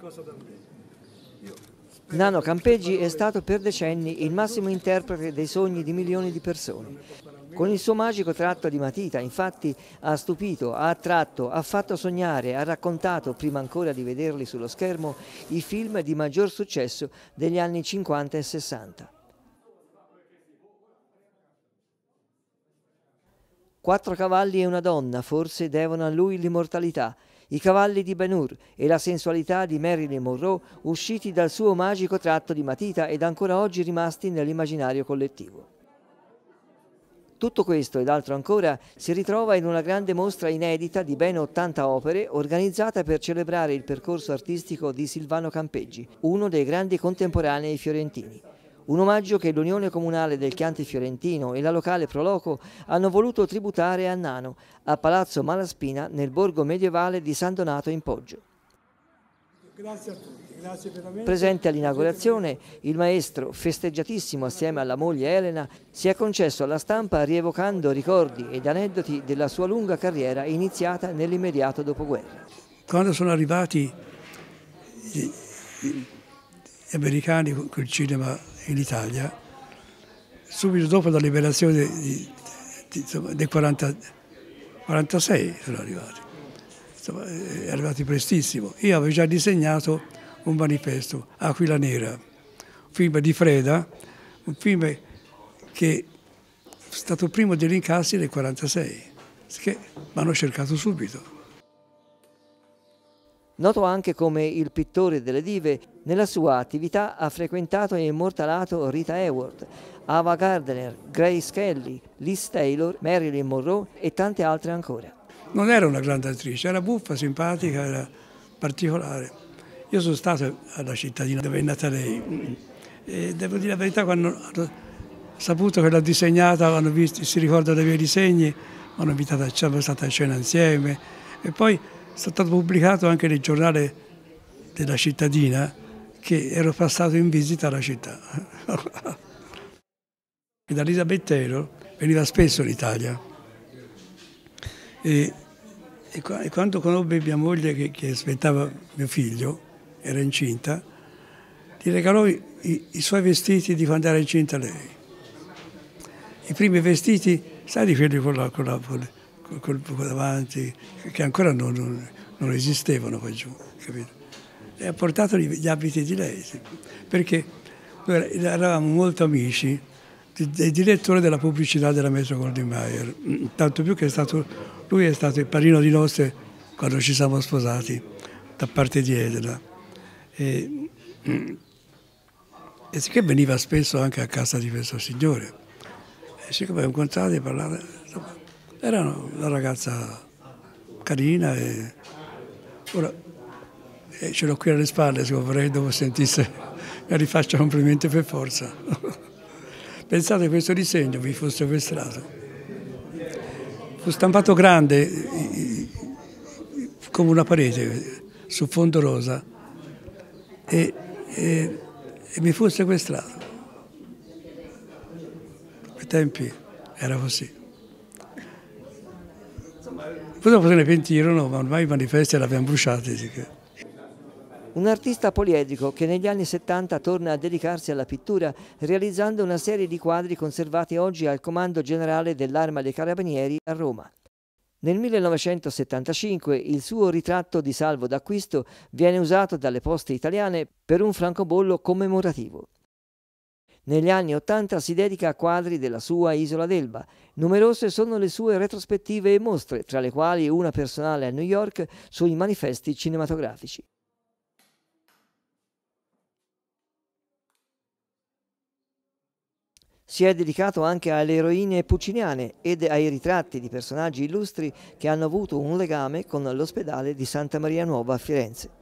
qualcosa da me. Nano Campeggi è stato per decenni il massimo interprete dei sogni di milioni di persone. Con il suo magico tratto di matita, infatti, ha stupito, ha attratto, ha fatto sognare, ha raccontato, prima ancora di vederli sullo schermo, i film di maggior successo degli anni 50 e 60. Quattro cavalli e una donna forse devono a lui l'immortalità, i cavalli di Ben Hur e la sensualità di Marilyn Monroe usciti dal suo magico tratto di matita ed ancora oggi rimasti nell'immaginario collettivo. Tutto questo ed altro ancora si ritrova in una grande mostra inedita di ben 80 opere organizzata per celebrare il percorso artistico di Silvano Campeggi, uno dei grandi contemporanei fiorentini. Un omaggio che l'Unione Comunale del Chianti Fiorentino e la locale Proloco hanno voluto tributare a Nano, a Palazzo Malaspina, nel borgo medievale di San Donato in Poggio. Grazie a tutti. Presente all'inaugurazione, il maestro, festeggiatissimo assieme alla moglie Elena, si è concesso alla stampa rievocando ricordi ed aneddoti della sua lunga carriera iniziata nell'immediato dopoguerra. Quando sono arrivati americani col cinema in Italia, subito dopo la liberazione di, di, insomma, del 40, 46 sono arrivati, insomma, eh, è arrivati prestissimo. Io avevo già disegnato un manifesto, Aquila Nera, un film di Freda, un film che è stato primo degli incassi del 46, che mi hanno cercato subito. Noto anche come il pittore delle dive, nella sua attività ha frequentato e immortalato Rita Hayworth, Ava Gardner, Grace Kelly, Liz Taylor, Marilyn Monroe e tante altre ancora. Non era una grande attrice, era buffa, simpatica, era particolare. Io sono stato alla cittadina dove è nata lei e devo dire la verità quando hanno saputo che l'ho disegnata, hanno visto, si ricordano dei miei disegni, mi hanno invitato, ci siamo stati a cena insieme e poi stato pubblicato anche nel giornale della cittadina che ero passato in visita alla città. e da Lisa veniva spesso in Italia. E, e, e quando conobbe mia moglie che, che, aspettava mio figlio, era incinta, gli regalò i, i, i suoi vestiti di quando era incinta lei. I primi vestiti, sai di quelli con la, con la, con la colpo davanti, che ancora non, non, non esistevano qua giù, capito? E ha portato gli abiti di lei, perché noi eravamo molto amici e direttore della pubblicità della Metro Goldemeier, tanto più che è stato, lui è stato il parino di nozze quando ci siamo sposati da parte di Edela. E, e siccome veniva spesso anche a casa di questo signore, e siccome è incontrato e parlava era una ragazza carina e ora e eh, ce l'ho qui alle spalle, se vorrei dopo sentisse, mi rifaccio complimenti per forza. Pensate questo disegno vi fosse sequestrato. Fu stampato grande, come una parete, su fondo rosa, e, e, e mi fu sequestrato. A tempi era così. Poi se ne pentirono, ma ormai i manifesti li abbiamo bruciati. Un artista poliedrico che negli anni 70 torna a dedicarsi alla pittura realizzando una serie di quadri conservati oggi al Comando Generale dell'Arma dei Carabinieri a Roma. Nel 1975 il suo ritratto di salvo d'acquisto viene usato dalle poste italiane per un francobollo commemorativo. Negli anni Ottanta si dedica a quadri della sua Isola d'Elba. Numerose sono le sue retrospettive e mostre, tra le quali una personale a New York sui manifesti cinematografici. Si è dedicato anche alle eroine pucciniane ed ai ritratti di personaggi illustri che hanno avuto un legame con l'ospedale di Santa Maria Nuova a Firenze.